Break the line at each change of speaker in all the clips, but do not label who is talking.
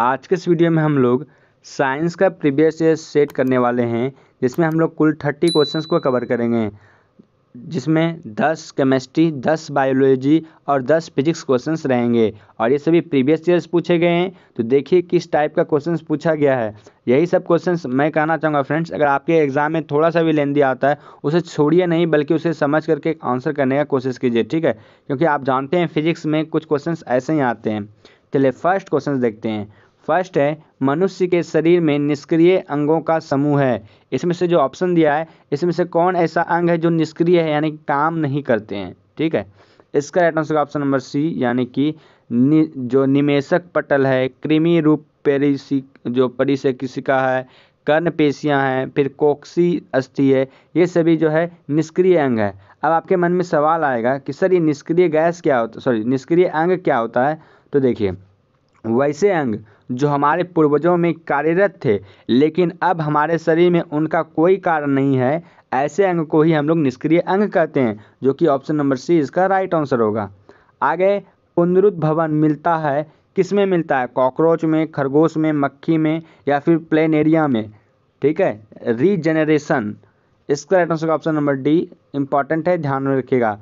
आज के इस वीडियो में हम लोग साइंस का प्रीवियस ईयर सेट करने वाले हैं जिसमें हम लोग कुल थर्टी क्वेश्चंस को कवर करेंगे जिसमें दस केमिस्ट्री दस बायोलॉजी और दस फिजिक्स क्वेश्चंस रहेंगे और ये सभी प्रीवियस ईयर्स पूछे गए हैं तो देखिए किस टाइप का क्वेश्चंस पूछा गया है यही सब क्वेश्चंस मैं कहना चाहूँगा फ्रेंड्स अगर आपके एग्जाम में थोड़ा सा भी लेंदी आता है उसे छोड़िए नहीं बल्कि उसे समझ करके आंसर करने का कोशिश कीजिए ठीक है क्योंकि आप जानते हैं फिजिक्स में कुछ क्वेश्चन ऐसे ही आते हैं चलिए फर्स्ट क्वेश्चन देखते हैं फर्स्ट है मनुष्य के शरीर में निष्क्रिय अंगों का समूह है इसमें से जो ऑप्शन दिया है इसमें से कौन ऐसा अंग है जो निष्क्रिय है यानी काम नहीं करते हैं ठीक है इसका right answer option number C यानी कि नि, जो निमेशक पटल है कृमि रूप पेरिसी जो किसी का है कर्ण पेशियाँ हैं फिर कोक्सी अस्थि है ये सभी जो है निष्क्रिय अंग है अब आपके मन में सवाल आएगा कि सर ये निष्क्रिय गैस क्या होता सॉरी निष्क्रिय अंग क्या होता है तो देखिए वैसे अंग जो हमारे पूर्वजों में कार्यरत थे लेकिन अब हमारे शरीर में उनका कोई कारण नहीं है ऐसे अंग को ही हम लोग निष्क्रिय अंग कहते हैं जो कि ऑप्शन नंबर सी इसका राइट आंसर होगा आगे पुनरुद्ध भवन मिलता है किस में मिलता है कॉकरोच में खरगोश में मक्खी में या फिर प्लेन एरिया में ठीक है रीजनरेशन इसका right answer option number D important है ध्यान में रखिएगा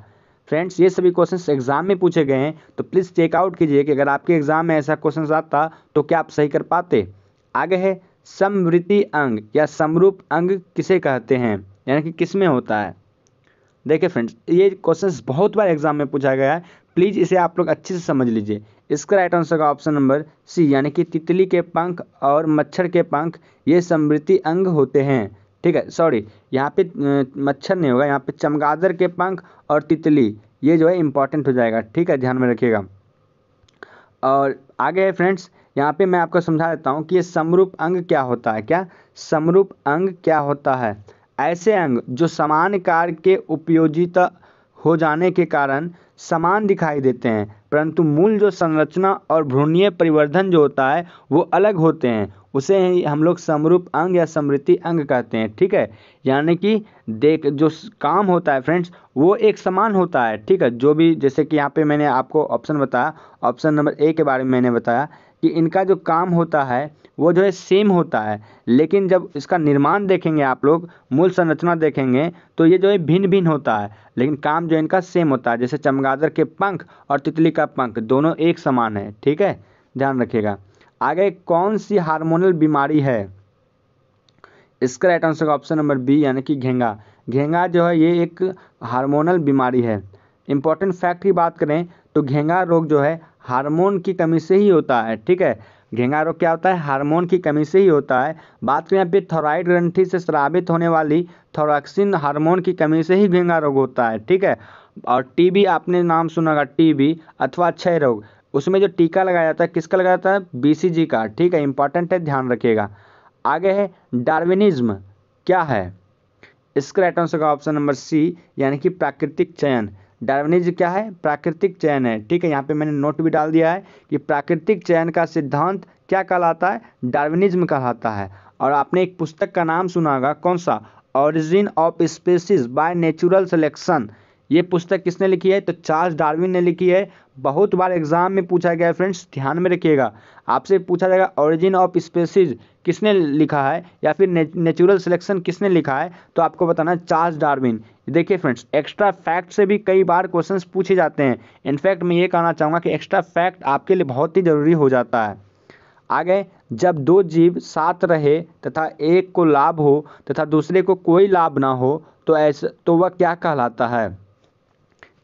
फ्रेंड्स ये सभी क्वेश्चंस एग्जाम में पूछे गए हैं तो प्लीज़ चेकआउट कीजिए कि अगर आपके एग्जाम में ऐसा क्वेश्चन आता तो क्या आप सही कर पाते आगे है समृति अंग या समरूप अंग किसे कहते हैं यानी कि किस में होता है देखिए फ्रेंड्स ये क्वेश्चंस बहुत बार एग्जाम में पूछा गया है प्लीज़ इसे आप लोग अच्छे से समझ लीजिए इसका राइट आंसर का ऑप्शन नंबर सी यानी कि तितली के पंख और मच्छर के पंख ये समृद्धि अंग होते हैं ठीक है सॉरी यहाँ पे मच्छर नहीं होगा यहाँ पे चमगादड़ के पंख और तितली ये जो है इंपॉर्टेंट हो जाएगा ठीक है ध्यान में रखिएगा और आगे है फ्रेंड्स यहाँ पे मैं आपको समझा देता हूँ कि ये समरूप अंग क्या होता है क्या समरूप अंग क्या होता है ऐसे अंग जो समान कार्य के उपयोगिता हो जाने के कारण समान दिखाई देते हैं परंतु मूल जो संरचना और भ्रूणीय परिवर्धन जो होता है वो अलग होते हैं उसे ही हम लोग समरूप अंग या समृद्धि अंग कहते हैं ठीक है यानी कि देख जो काम होता है फ्रेंड्स वो एक समान होता है ठीक है जो भी जैसे कि यहाँ पे मैंने आपको ऑप्शन बताया ऑप्शन नंबर ए के बारे में मैंने बताया कि इनका जो काम होता है वो जो है सेम होता है लेकिन जब इसका निर्माण देखेंगे आप लोग मूल संरचना देखेंगे तो ये जो है भिन्न भिन्न होता है लेकिन काम जो इनका सेम होता है जैसे चमगादड़ के पंख और तितली का पंख दोनों एक समान है ठीक है ध्यान रखिएगा आगे कौन सी हार्मोनल बीमारी है इसका right answer option number B यानी कि घेंगा घेंगा जो है ये एक हार्मोनल बीमारी है इंपॉर्टेंट फैक्ट की बात करें तो घेंगा रोग जो है हार्मोन की कमी से ही होता है ठीक है घेंगा रोग क्या होता है हार्मोन की कमी से ही होता है बात करें फिर थोराइड ग्रंथि से श्रावित होने वाली थोरॉक्सिन हार्मोन की कमी से ही घेंगा रोग होता है ठीक है और टीबी आपने नाम सुना होगा टीबी अथवा क्षय रोग उसमें जो टीका लगाया जाता है किसका लगाया जाता है बीसीजी का ठीक है इंपॉर्टेंट है ध्यान रखिएगा आगे है डार्विनिज्म क्या है इसका राइट आंसर का ऑप्शन नंबर सी यानी कि प्राकृतिक चयन डार्विनिज्म क्या है प्राकृतिक चयन है ठीक है यहाँ पे मैंने नोट भी डाल दिया है कि प्राकृतिक चयन का सिद्धांत क्या कहलाता है डार्विनिज्म कहलाता है और आपने एक पुस्तक का नाम सुना होगा कौन सा origin of species by natural selection ये पुस्तक किसने लिखी है तो चार्ल्स डार्विन ने लिखी है बहुत बार एग्जाम में पूछा गया है फ्रेंड्स ध्यान में रखिएगा आपसे पूछा जाएगा ऑरिजिन ऑफ स्पेसिज किसने लिखा है या फिर नेचुरल सिलेक्शन किसने लिखा है तो आपको बताना चार्ल्स डार्विन देखिए फ्रेंड्स एक्स्ट्रा फैक्ट से भी कई बार क्वेश्चन पूछे जाते हैं इनफैक्ट मैं ये कहना चाहूँगा कि एक्स्ट्रा फैक्ट आपके लिए बहुत ही ज़रूरी हो जाता है आगे जब दो जीव साथ रहे तथा एक को लाभ हो तथा दूसरे को कोई लाभ ना हो तो ऐसा तो वह क्या कहलाता है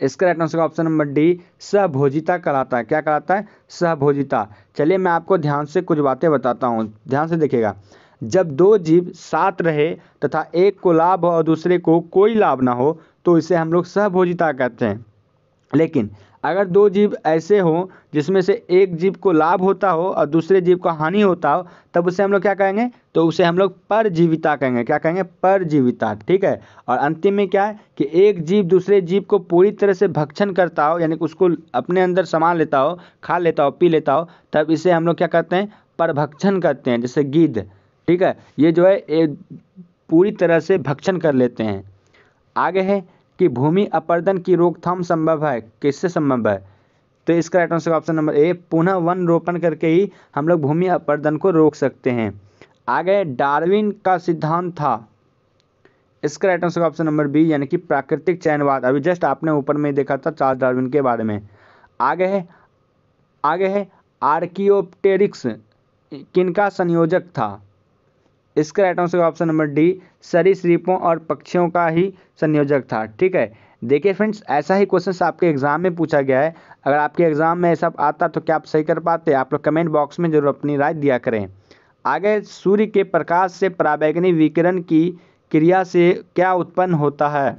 इसका right answer option number D सहभोजिता कहलाता है क्या कहलाता है सहभोजिता चलिए मैं आपको ध्यान से कुछ बातें बताता हूँ ध्यान से देखिएगा जब दो जीव साथ रहे तथा एक को लाभ हो और दूसरे को कोई लाभ ना हो तो इसे हम लोग सहभोजिता कहते हैं लेकिन अगर दो जीव ऐसे हो जिसमें से एक जीव को लाभ होता हो और दूसरे जीव को हानि होता हो तब उसे हम लोग क्या कहेंगे तो उसे हम लोग परजीविता कहेंगे क्या कहेंगे परजीविता ठीक है और अंतिम में क्या है कि एक जीव दूसरे जीव को पूरी तरह से भक्षण करता हो यानी उसको अपने अंदर समान लेता हो खा लेता हो पी लेता हो तब इसे हम लोग क्या कहते हैं परभक्षण कहते हैं जैसे गिद्ध ठीक है ये जो है ये पूरी तरह से भक्षण कर लेते हैं आगे है कि भूमि अपर्दन की रोकथाम संभव है किससे संभव है तो इसका right answer option number A पुनः वन रोपण करके ही हम लोग भूमि अपर्दन को रोक सकते हैं आगे डार्विन का सिद्धांत था इसका right answer option number B यानी कि प्राकृतिक चयनवाद अभी जस्ट आपने ऊपर में देखा था चार्ल्स डार्विन के बारे में आगे है आगे है आर्कियोप्टेरिक्स किनका संयोजक था इसका right answer option number D सरीसृपों और पक्षियों का ही संयोजक था ठीक है देखिए फ्रेंड्स ऐसा ही क्वेश्चन आपके एग्जाम में पूछा गया है अगर आपके एग्जाम में ऐसा आता तो क्या आप सही कर पाते आप लोग कमेंट बॉक्स में जरूर अपनी राय दिया करें आगे सूर्य के प्रकाश से प्रावैग्नि विकिरण की क्रिया से क्या उत्पन्न होता है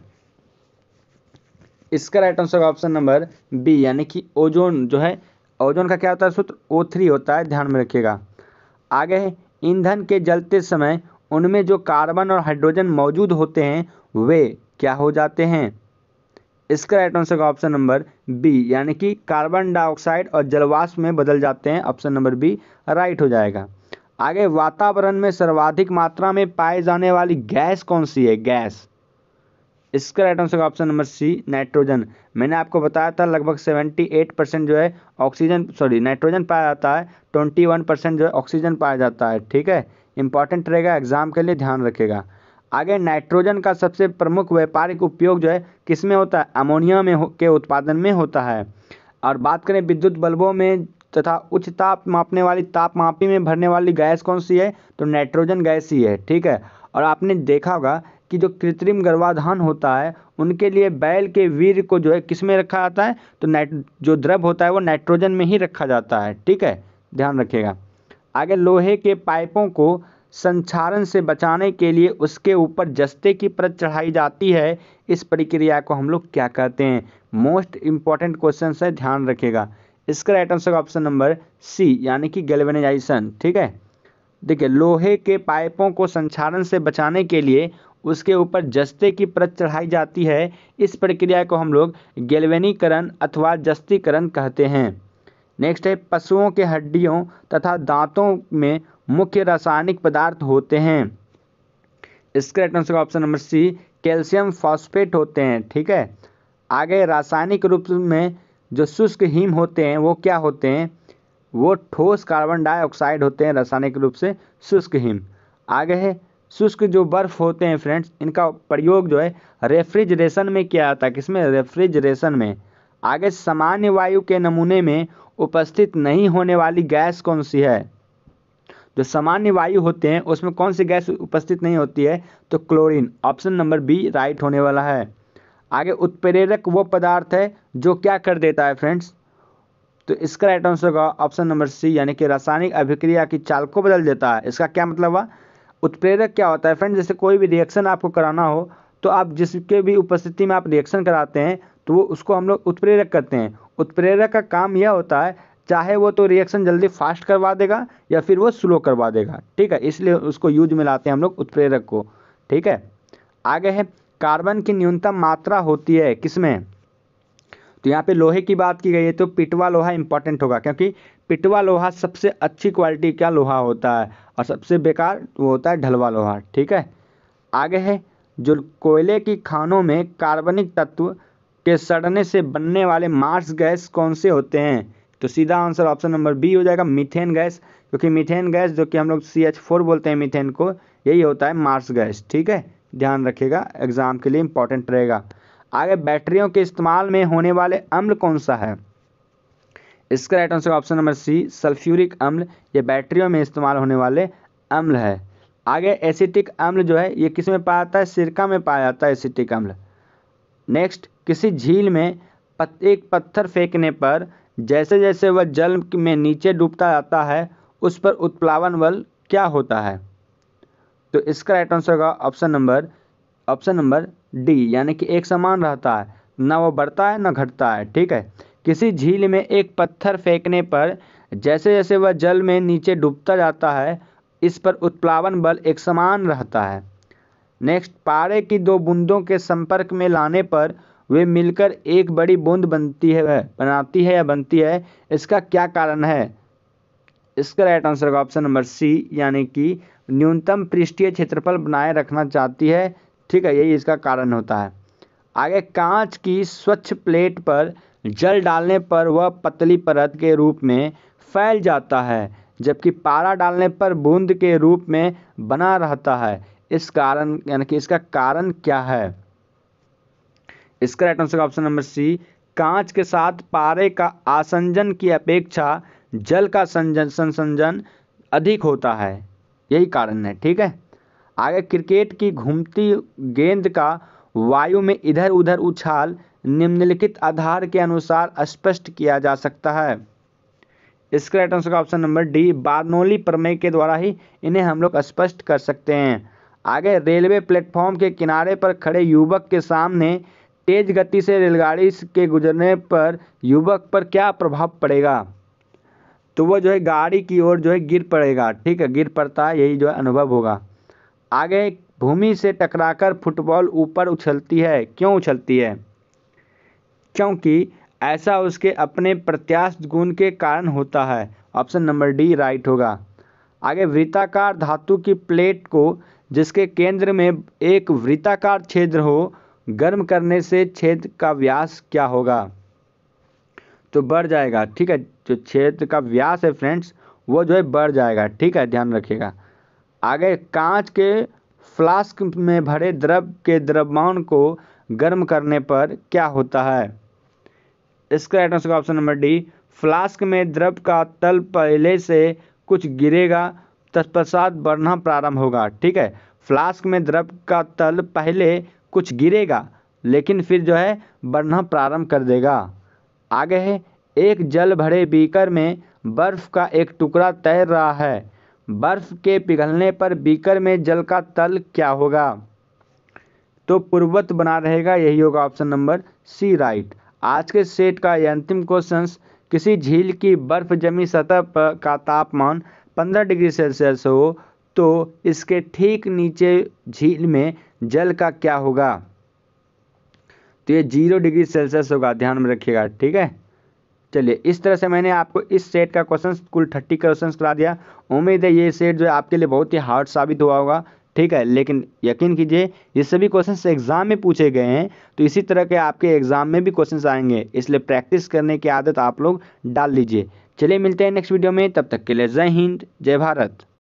इसका right answer option number B यानी कि ओजोन जो है ओजोन का क्या होता है सूत्र ओ थ्री होता है ध्यान में रखिएगा आगे ईंधन के जलते समय उनमें जो कार्बन और हाइड्रोजन मौजूद होते हैं वे क्या हो जाते हैं इसका राइट आंसर का ऑप्शन नंबर बी यानी कि कार्बन डाइऑक्साइड और जलवाष्प में बदल जाते हैं ऑप्शन नंबर बी राइट हो जाएगा आगे वातावरण में सर्वाधिक मात्रा में पाए जाने वाली गैस कौन सी है गैस इसका right answer option number C nitrogen मैंने आपको बताया था लगभग सेवेंटी एट परसेंट जो है ऑक्सीजन सॉरी नाइट्रोजन पाया जाता है ट्वेंटी वन परसेंट जो है ऑक्सीजन पाया जाता है ठीक है इंपॉर्टेंट रहेगा एग्जाम के लिए ध्यान रखेगा आगे नाइट्रोजन का सबसे प्रमुख व्यापारिक उपयोग जो है किस में होता है अमोनिया में हो, के उत्पादन में होता है और बात करें विद्युत बल्बों में तथा उच्च ताप मापने वाली ताप मापी में भरने वाली गैस कौन सी है तो नाइट्रोजन गैस ही है ठीक है और आपने देखा होगा कि जो कृत्रिम गर्भाधान होता है उनके लिए बैल के वीर को जो है किस में रखा जाता है तो नाइट जो द्रव होता है वो नाइट्रोजन में ही रखा जाता है ठीक है ध्यान रखिएगा आगे लोहे के पाइपों को संचारण से बचाने के लिए उसके ऊपर जस्ते की परत चढ़ाई जाती है इस प्रक्रिया को हम लोग क्या कहते हैं मोस्ट इंपॉर्टेंट क्वेश्चन है ध्यान रखिएगा इसका राइट आंसर का ऑप्शन नंबर सी यानी कि गेलवेनाइजेशन ठीक है देखिए लोहे के पाइपों को संचारण से बचाने के लिए उसके ऊपर जस्ते की परत चढ़ाई जाती है इस प्रक्रिया को हम लोग गेलवेनीकरण अथवा जस्तीकरण कहते हैं नेक्स्ट है पशुओं के हड्डियों तथा दांतों में मुख्य रासायनिक पदार्थ होते हैं इसका option number C calcium phosphate होते हैं ठीक है आगे रासायनिक रूप में जो शुष्क हीम होते हैं वो क्या होते हैं वो ठोस कार्बन डाइऑक्साइड होते हैं रासायनिक रूप से शुष्क हिम आगे है शुष्क जो बर्फ़ होते हैं फ्रेंड्स इनका प्रयोग जो है रेफ्रिजरेशन में किया जाता है किसमें रेफ्रिजरेशन में आगे सामान्य वायु के नमूने में उपस्थित नहीं होने वाली गैस कौन सी है जो सामान्य वायु होते हैं उसमें कौन सी गैस उपस्थित नहीं होती है तो chlorine option number B right होने वाला है आगे उत्प्रेरक वो पदार्थ है जो क्या कर देता है फ्रेंड्स तो इसका राइट आंसर होगा ऑप्शन नंबर सी यानी कि रासायनिक अभिक्रिया की चाल को बदल देता है इसका क्या मतलब हुआ उत्प्रेरक क्या होता है फ्रेंड जैसे कोई भी रिएक्शन आपको कराना हो तो आप जिसके भी उपस्थिति में आप रिएक्शन कराते हैं तो वो उसको हम लोग उत्प्रेरक करते हैं उत्प्रेरक का काम यह होता है चाहे वो तो रिएक्शन जल्दी फास्ट करवा देगा या फिर वो स्लो करवा देगा ठीक है इसलिए उसको यूज में लाते हैं हम लोग उत्प्रेरक को ठीक है आगे है कार्बन की न्यूनतम मात्रा होती है किसमें तो यहाँ पे लोहे की बात की गई है तो पिटवा लोहा इंपॉर्टेंट होगा क्योंकि पिटवा लोहा सबसे अच्छी क्वालिटी का लोहा होता है और सबसे बेकार वो होता है ढलवा लोहार ठीक है आगे है जो कोयले की खानों में कार्बनिक तत्व के सड़ने से बनने वाले मार्स गैस कौन से होते हैं तो सीधा आंसर ऑप्शन नंबर बी हो जाएगा मीथेन गैस क्योंकि मीथेन गैस जो कि हम लोग सी एच फोर बोलते हैं मीथेन को यही होता है मार्स गैस ठीक है ध्यान रखिएगा एग्ज़ाम के लिए इंपॉर्टेंट रहेगा आगे बैटरियों के इस्तेमाल में होने वाले अम्ल कौन सा है इसका right answer option number C sulphuric अम्ल ये बैटरियों में इस्तेमाल होने वाले अम्ल है आगे एसिटिक अम्ल जो है ये किस में पाया जाता है सिरका में पाया जाता है एसिटिक अम्ल नेक्स्ट किसी झील में पत, एक पत्थर फेंकने पर जैसे जैसे वह जल में नीचे डूबता जाता है उस पर उत्प्लावन बल क्या होता है तो इसका राइट आंसर होगा option number option number D यानी कि एक समान रहता है ना वो बढ़ता है ना घटता है ठीक है किसी झील में एक पत्थर फेंकने पर जैसे जैसे वह जल में नीचे डूबता जाता है इस पर उत्प्लावन बल एक समान रहता है नेक्स्ट पारे की दो बूंदों के संपर्क में लाने पर वे मिलकर एक बड़ी बूंद बनती है बनाती है या बनती है इसका क्या कारण है इसका राइट आंसर होगा ऑप्शन नंबर सी यानी कि न्यूनतम पृष्ठीय क्षेत्रफल बनाए रखना चाहती है ठीक है यही इसका कारण होता है आगे कांच की स्वच्छ प्लेट पर जल डालने पर वह पतली परत के रूप में फैल जाता है जबकि पारा डालने पर बूंद के रूप में बना रहता है इस कारण यानी कि इसका कारण क्या है इसका right answer option number C कांच के साथ पारे का आसंजन की अपेक्षा जल का संजन संसंजन अधिक होता है यही कारण है ठीक है आगे क्रिकेट की घूमती गेंद का वायु में इधर उधर उछाल निम्नलिखित आधार के अनुसार स्पष्ट किया जा सकता है इसका राइट आंसर का ऑप्शन नंबर डी बारनोली प्रमेय के द्वारा ही इन्हें हम लोग स्पष्ट कर सकते हैं आगे रेलवे प्लेटफॉर्म के किनारे पर खड़े युवक के सामने तेज गति से रेलगाड़ी के गुजरने पर युवक पर क्या प्रभाव पड़ेगा तो वह जो है गाड़ी की ओर जो है गिर पड़ेगा ठीक है गिर पड़ता है यही जो है अनुभव होगा आगे भूमि से टकराकर फुटबॉल ऊपर उछलती है क्यों उछलती है क्योंकि ऐसा उसके अपने प्रत्याश गुण के कारण होता है ऑप्शन नंबर डी राइट होगा आगे वृत्ताकार धातु की प्लेट को जिसके केंद्र में एक वृत्ताकार छेद हो गर्म करने से छेद का व्यास क्या होगा तो बढ़ जाएगा ठीक है जो छेद का व्यास है फ्रेंड्स वो जो है बढ़ जाएगा ठीक है ध्यान रखिएगा आगे कांच के फ्लास्क में भरे द्रव के द्रव्यमान को गर्म करने पर क्या होता है इसका right answer option number D flask में द्रव का तल पहले से कुछ गिरेगा तत्पश्चात बढ़ना प्रारंभ होगा ठीक है फ्लास्क में द्रव का तल पहले कुछ गिरेगा लेकिन फिर जो है बढ़ना प्रारंभ कर देगा आगे है एक जल भरे बीकर में बर्फ़ का एक टुकड़ा तैर रहा है बर्फ़ के पिघलने पर बीकर में जल का तल क्या होगा तो पूर्वत बना रहेगा यही होगा ऑप्शन नंबर सी राइट आज के सेट का यह अंतिम क्वेश्चन किसी झील की बर्फ जमी सतह पर का तापमान 15 डिग्री सेल्सियस हो तो इसके ठीक नीचे झील में जल का क्या होगा तो ये जीरो डिग्री सेल्सियस होगा ध्यान में रखिएगा ठीक है चलिए इस तरह से मैंने आपको इस सेट का क्वेश्चन कुल थर्टी क्वेश्चन करा दिया उम्मीद है ये सेट जो है आपके लिए बहुत ही हार्ड साबित हुआ होगा ठीक है लेकिन यकीन कीजिए ये सभी क्वेश्चन एग्ज़ाम में पूछे गए हैं तो इसी तरह के आपके एग्ज़ाम में भी क्वेश्चन आएंगे इसलिए प्रैक्टिस करने की आदत आप लोग डाल लीजिए चलिए मिलते हैं नेक्स्ट वीडियो में तब तक के लिए जय हिंद जय भारत